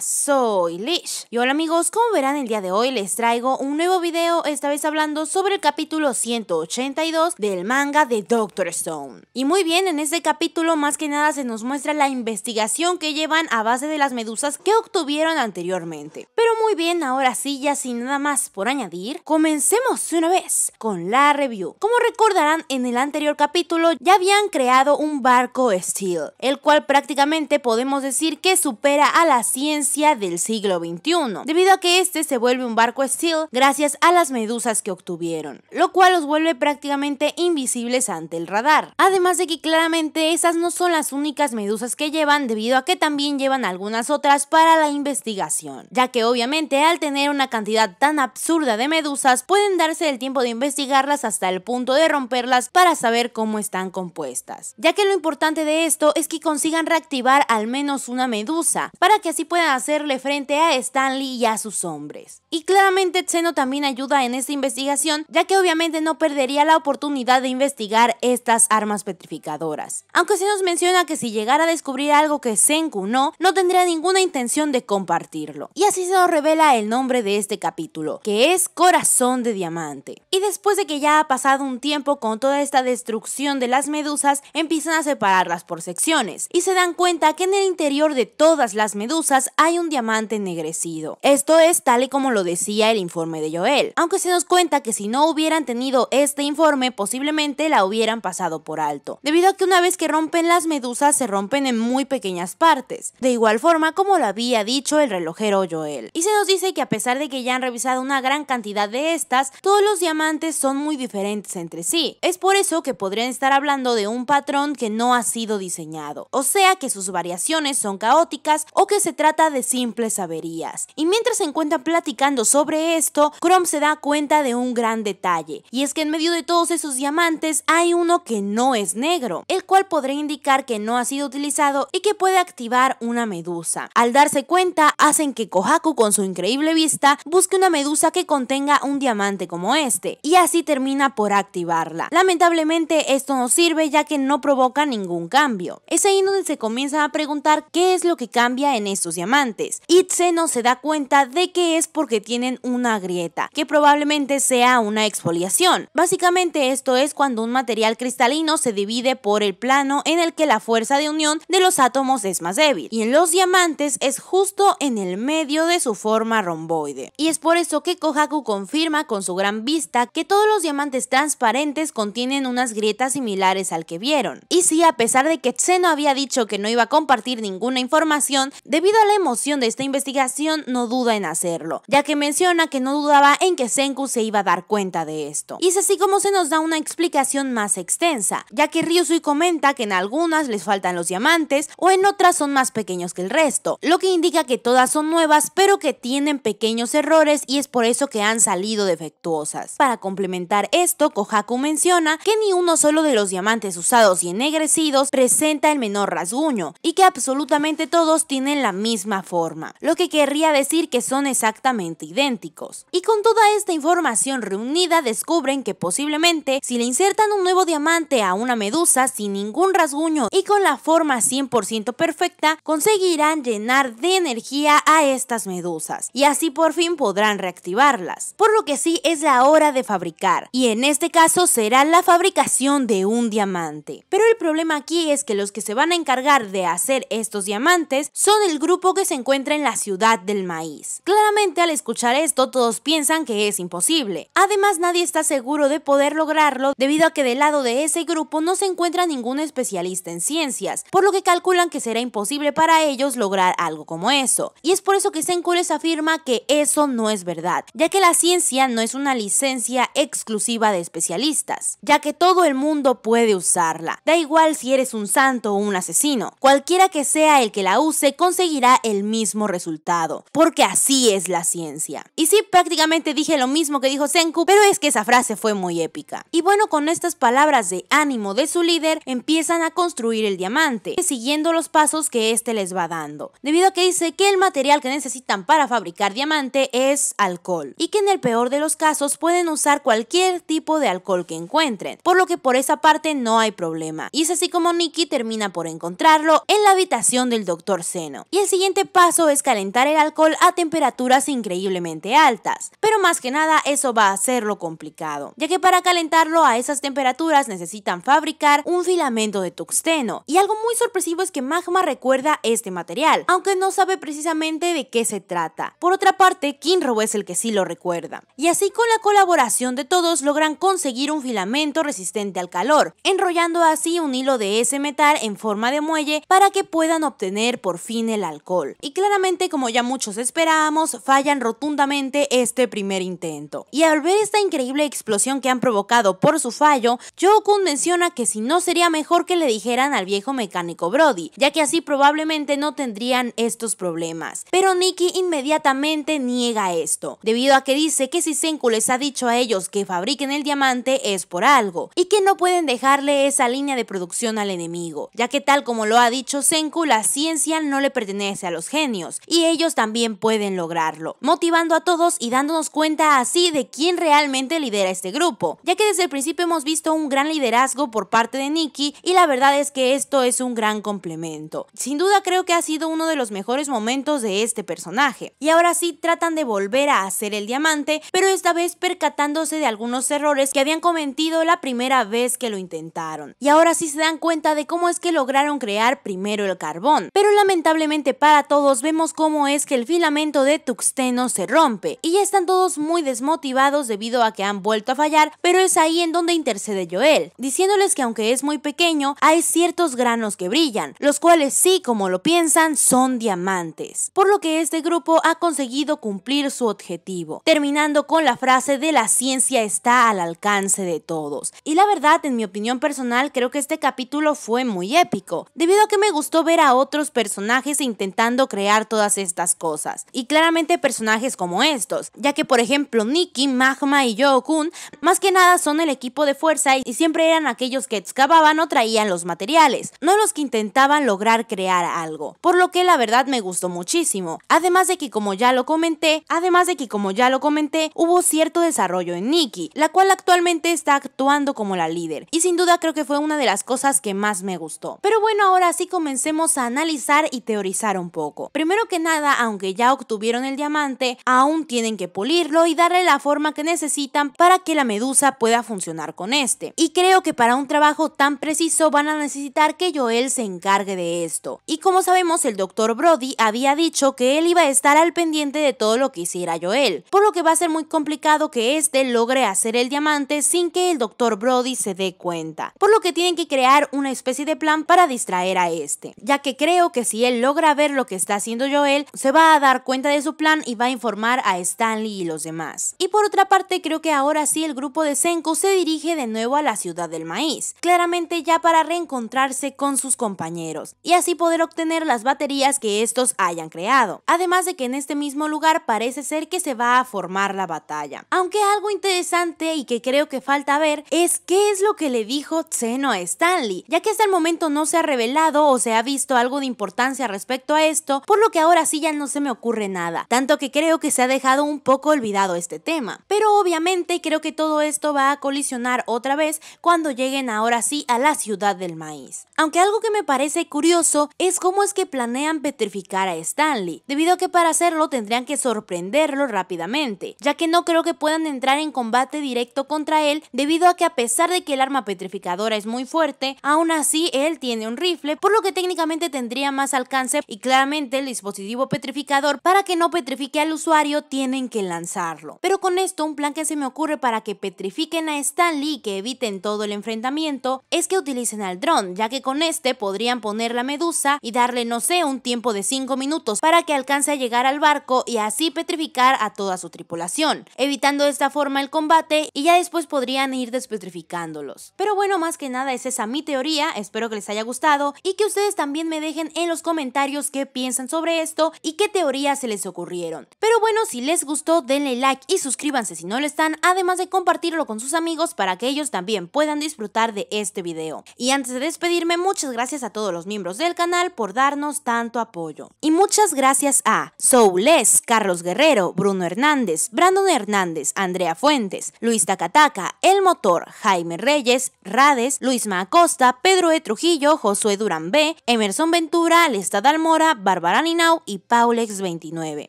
soy Lish. Y hola amigos, como verán el día de hoy les traigo un nuevo video, esta vez hablando sobre el capítulo 182 del manga de Doctor Stone. Y muy bien, en este capítulo más que nada se nos muestra la investigación que llevan a base de las medusas que obtuvieron anteriormente. Pero muy bien, ahora sí, ya sin nada más por añadir, comencemos una vez con la review. Como recordarán, en el anterior capítulo ya habían creado un barco Steel, el cual prácticamente podemos decir que supera a la ciencia del siglo XXI, debido a que este se vuelve un barco steel gracias a las medusas que obtuvieron, lo cual los vuelve prácticamente invisibles ante el radar. Además de que claramente esas no son las únicas medusas que llevan, debido a que también llevan algunas otras para la investigación, ya que obviamente al tener una cantidad tan absurda de medusas, pueden darse el tiempo de investigarlas hasta el punto de romperlas para saber cómo están compuestas, ya que lo importante de esto es que consigan reactivar al menos una medusa, para que así puedan hacerle frente a Stanley y a sus hombres. Y claramente Zeno también ayuda en esta investigación, ya que obviamente no perdería la oportunidad de investigar estas armas petrificadoras. Aunque se nos menciona que si llegara a descubrir algo que Senku no, no tendría ninguna intención de compartirlo. Y así se nos revela el nombre de este capítulo, que es Corazón de Diamante. Y después de que ya ha pasado un tiempo con toda esta destrucción de las medusas, empiezan a separarlas por secciones y se dan cuenta que en el interior de todas las medusas hay un diamante ennegrecido. Esto es tal y como lo decía el informe de Joel, aunque se nos cuenta que si no hubieran tenido este informe posiblemente la hubieran pasado por alto, debido a que una vez que rompen las medusas se rompen en muy pequeñas partes, de igual forma como lo había dicho el relojero Joel. Y se nos dice que a pesar de que ya han revisado una gran cantidad de estas, todos los diamantes son muy diferentes entre sí. Es por eso que podrían estar hablando de un patrón que no ha sido diseñado, o sea que sus variaciones son caóticas o que se trata de simples averías. Y mientras se encuentran platicando sobre esto, Chrome se da cuenta de un gran detalle, y es que en medio de todos esos diamantes hay uno que no es negro, el cual podría indicar que no ha sido utilizado y que puede activar una medusa. Al darse cuenta, hacen que Kohaku con su increíble vista busque una medusa que contenga un diamante como este, y así termina por activarla. Lamentablemente esto no sirve ya que no provoca ningún cambio. Es ahí donde se comienza a preguntar qué es lo que cambia en estos diamantes y no se da cuenta de que es porque tienen una grieta, que probablemente sea una exfoliación. Básicamente esto es cuando un material cristalino se divide por el plano en el que la fuerza de unión de los átomos es más débil. Y en los diamantes es justo en el medio de su forma romboide. Y es por eso que Kohaku confirma con su gran vista que todos los diamantes transparentes contienen unas grietas similares al que vieron. Y sí, a pesar de que Tseno había dicho que no iba a compartir ninguna información, debido a la emoción de esta investigación no duda en hacerlo, ya que menciona que no dudaba en que Senku se iba a dar cuenta de esto. Y es así como se nos da una explicación más extensa, ya que Ryusui comenta que en algunas les faltan los diamantes o en otras son más pequeños que el resto, lo que indica que todas son nuevas pero que tienen pequeños errores y es por eso que han salido defectuosas. Para complementar esto, Kohaku menciona que ni uno solo de los diamantes usados y ennegrecidos presenta el menor rasguño y que absolutamente todos tienen la misma forma, lo que querría decir que son exactamente idénticos. Y con toda esta información reunida descubren que posiblemente si le insertan un nuevo diamante a una medusa sin ningún rasguño y con la forma 100% perfecta, conseguirán llenar de energía a estas medusas y así por fin podrán reactivarlas. Por lo que sí es la hora de fabricar y en este caso será la fabricación de un diamante. Pero el problema aquí es que los que se van a encargar de hacer estos diamantes son el grupo que se se encuentra en la ciudad del maíz. Claramente al escuchar esto todos piensan que es imposible. Además nadie está seguro de poder lograrlo debido a que del lado de ese grupo no se encuentra ningún especialista en ciencias, por lo que calculan que será imposible para ellos lograr algo como eso. Y es por eso que Senkules afirma que eso no es verdad, ya que la ciencia no es una licencia exclusiva de especialistas, ya que todo el mundo puede usarla. Da igual si eres un santo o un asesino, cualquiera que sea el que la use conseguirá el mismo resultado, porque así es la ciencia. Y sí, prácticamente dije lo mismo que dijo Senku, pero es que esa frase fue muy épica. Y bueno, con estas palabras de ánimo de su líder, empiezan a construir el diamante, siguiendo los pasos que éste les va dando, debido a que dice que el material que necesitan para fabricar diamante es alcohol, y que en el peor de los casos pueden usar cualquier tipo de alcohol que encuentren, por lo que por esa parte no hay problema. Y es así como Nikki termina por encontrarlo en la habitación del doctor Seno. Y el siguiente paso es calentar el alcohol a temperaturas increíblemente altas, pero más que nada eso va a hacerlo complicado, ya que para calentarlo a esas temperaturas necesitan fabricar un filamento de tuxteno, y algo muy sorpresivo es que Magma recuerda este material, aunque no sabe precisamente de qué se trata. Por otra parte, Kinro es el que sí lo recuerda. Y así con la colaboración de todos logran conseguir un filamento resistente al calor, enrollando así un hilo de ese metal en forma de muelle para que puedan obtener por fin el alcohol. Y claramente, como ya muchos esperábamos, fallan rotundamente este primer intento. Y al ver esta increíble explosión que han provocado por su fallo, Jokun menciona que si no sería mejor que le dijeran al viejo mecánico Brody, ya que así probablemente no tendrían estos problemas. Pero Nikki inmediatamente niega esto, debido a que dice que si Senku les ha dicho a ellos que fabriquen el diamante es por algo, y que no pueden dejarle esa línea de producción al enemigo, ya que tal como lo ha dicho Senku, la ciencia no le pertenece a los genios, y ellos también pueden lograrlo, motivando a todos y dándonos cuenta así de quién realmente lidera este grupo, ya que desde el principio hemos visto un gran liderazgo por parte de Nicky y la verdad es que esto es un gran complemento. Sin duda creo que ha sido uno de los mejores momentos de este personaje. Y ahora sí tratan de volver a hacer el diamante, pero esta vez percatándose de algunos errores que habían cometido la primera vez que lo intentaron. Y ahora sí se dan cuenta de cómo es que lograron crear primero el carbón. Pero lamentablemente para todos vemos cómo es que el filamento de tuxteno se rompe y ya están todos muy desmotivados debido a que han vuelto a fallar, pero es ahí en donde intercede Joel, diciéndoles que aunque es muy pequeño, hay ciertos granos que brillan, los cuales sí, como lo piensan, son diamantes, por lo que este grupo ha conseguido cumplir su objetivo, terminando con la frase de la ciencia está al alcance de todos. Y la verdad, en mi opinión personal, creo que este capítulo fue muy épico, debido a que me gustó ver a otros personajes intentando crear todas estas cosas. Y claramente personajes como estos, ya que por ejemplo Nikki, Magma y Yo-kun más que nada son el equipo de fuerza y siempre eran aquellos que excavaban o traían los materiales, no los que intentaban lograr crear algo, por lo que la verdad me gustó muchísimo. Además de que como ya lo comenté, además de que como ya lo comenté, hubo cierto desarrollo en Nikki, la cual actualmente está actuando como la líder y sin duda creo que fue una de las cosas que más me gustó. Pero bueno, ahora sí comencemos a analizar y teorizar un poco. Primero que nada, aunque ya obtuvieron el diamante, aún tienen que pulirlo y darle la forma que necesitan para que la medusa pueda funcionar con este. Y creo que para un trabajo tan preciso van a necesitar que Joel se encargue de esto. Y como sabemos, el doctor Brody había dicho que él iba a estar al pendiente de todo lo que hiciera Joel, por lo que va a ser muy complicado que este logre hacer el diamante sin que el doctor Brody se dé cuenta, por lo que tienen que crear una especie de plan para distraer a este, ya que creo que si él logra ver lo que está haciendo Joel, se va a dar cuenta de su plan y va a informar a Stanley y los demás. Y por otra parte, creo que ahora sí el grupo de Senko se dirige de nuevo a la ciudad del maíz, claramente ya para reencontrarse con sus compañeros y así poder obtener las baterías que estos hayan creado. Además de que en este mismo lugar parece ser que se va a formar la batalla. Aunque algo interesante y que creo que falta ver es qué es lo que le dijo Zeno a Stanley, ya que hasta el momento no se ha revelado o se ha visto algo de importancia respecto a esto por lo que ahora sí ya no se me ocurre nada, tanto que creo que se ha dejado un poco olvidado este tema. Pero obviamente creo que todo esto va a colisionar otra vez cuando lleguen ahora sí a la ciudad del maíz. Aunque algo que me parece curioso es cómo es que planean petrificar a Stanley, debido a que para hacerlo tendrían que sorprenderlo rápidamente, ya que no creo que puedan entrar en combate directo contra él debido a que a pesar de que el arma petrificadora es muy fuerte, aún así él tiene un rifle, por lo que técnicamente tendría más alcance y claramente el dispositivo petrificador para que no petrifique al usuario tienen que lanzarlo. Pero con esto un plan que se me ocurre para que petrifiquen a Stanley y que eviten todo el enfrentamiento es que utilicen al dron, ya que con este podrían poner la medusa y darle no sé un tiempo de 5 minutos para que alcance a llegar al barco y así petrificar a toda su tripulación, evitando de esta forma el combate y ya después podrían ir despetrificándolos. Pero bueno, más que nada es esa mi teoría, espero que les haya gustado y que ustedes también me dejen en los comentarios qué piensan piensan sobre esto y qué teorías se les ocurrieron. Pero bueno, si les gustó, denle like y suscríbanse si no lo están, además de compartirlo con sus amigos para que ellos también puedan disfrutar de este video. Y antes de despedirme, muchas gracias a todos los miembros del canal por darnos tanto apoyo. Y muchas gracias a Soules, Carlos Guerrero, Bruno Hernández, Brandon Hernández, Andrea Fuentes, Luis Tacataca, El Motor, Jaime Reyes, Rades, Luis Macosta, Pedro E. Trujillo, Josué Durán B., Emerson Ventura, Lestada Almora, Barbara Now y Paulex29.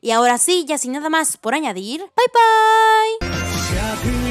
Y ahora sí, ya sin nada más por añadir, bye bye.